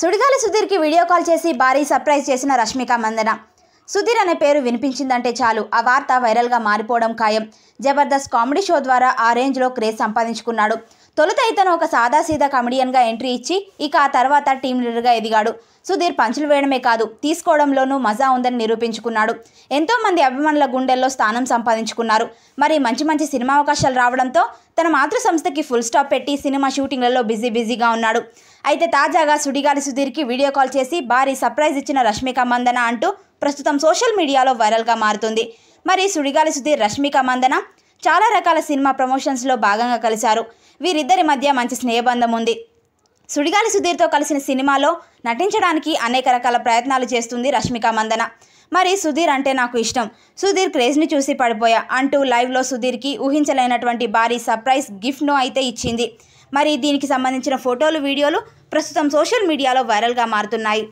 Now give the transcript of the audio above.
సుడిగాలి సుధీర్కి video call చేసి భారీ surprise చేసిన రష్మిక మందన సుధీర్ అనే పేరు వినిపించిందంటే చాలు ఆ వార్త వైరల్గా మారిపోవడం ఖాయం జబర్దస్త్ కామెడీ షో ద్వారా ఆ రేంజ్లో క్రేజ్ సంపాదించుకున్నాడు తొలుత ఇతను ఒక సాదాసీదా కమెడియన్గా ఎంట్రీ ఇచ్చి ఇక ఆ తర్వాత టీం లీడర్గా ఎదిగాడు సుధీర్ పంచులు వేయడమే కాదు తీసుకోవడంలోనూ మజా ఉందని నిరూపించుకున్నాడు ఎంతోమంది అభిమానుల గుండెల్లో స్థానం సంపాదించుకున్నారు మరి మంచి మంచి సినిమా అవకాశాలు రావడంతో తన మాతృ సంస్థకి ఫుల్ స్టాప్ పెట్టి సినిమా షూటింగ్లలో బిజీ బిజీగా ఉన్నాడు అయితే తాజాగా సుడిగాలి సుధీర్కి వీడియో కాల్ చేసి భారీ సర్ప్రైజ్ ఇచ్చిన రష్మిక మందన అంటూ ప్రస్తుతం సోషల్ మీడియాలో వైరల్గా మారుతుంది మరి సుడిగాలి సుధీర్ రష్మిక మందన చాలా రకాల సినిమా ప్రమోషన్స్లో భాగంగా కలిశారు వీరిద్దరి మధ్య మంచి స్నేహబంధం ఉంది సుడిగాలి సుధీర్తో కలిసిన సినిమాలో నటించడానికి అనేక రకాల ప్రయత్నాలు చేస్తుంది రష్మిక మందన మరి సుధీర్ అంటే నాకు ఇష్టం సుధీర్ క్రేజ్ని చూసి పడిపోయా అంటూ లైవ్లో సుధీర్కి ఊహించలేనటువంటి భారీ సర్ప్రైజ్ గిఫ్ట్ను అయితే ఇచ్చింది మరి దీనికి సంబంధించిన ఫోటోలు వీడియోలు ప్రస్తుతం సోషల్ మీడియాలో వైరల్గా మారుతున్నాయి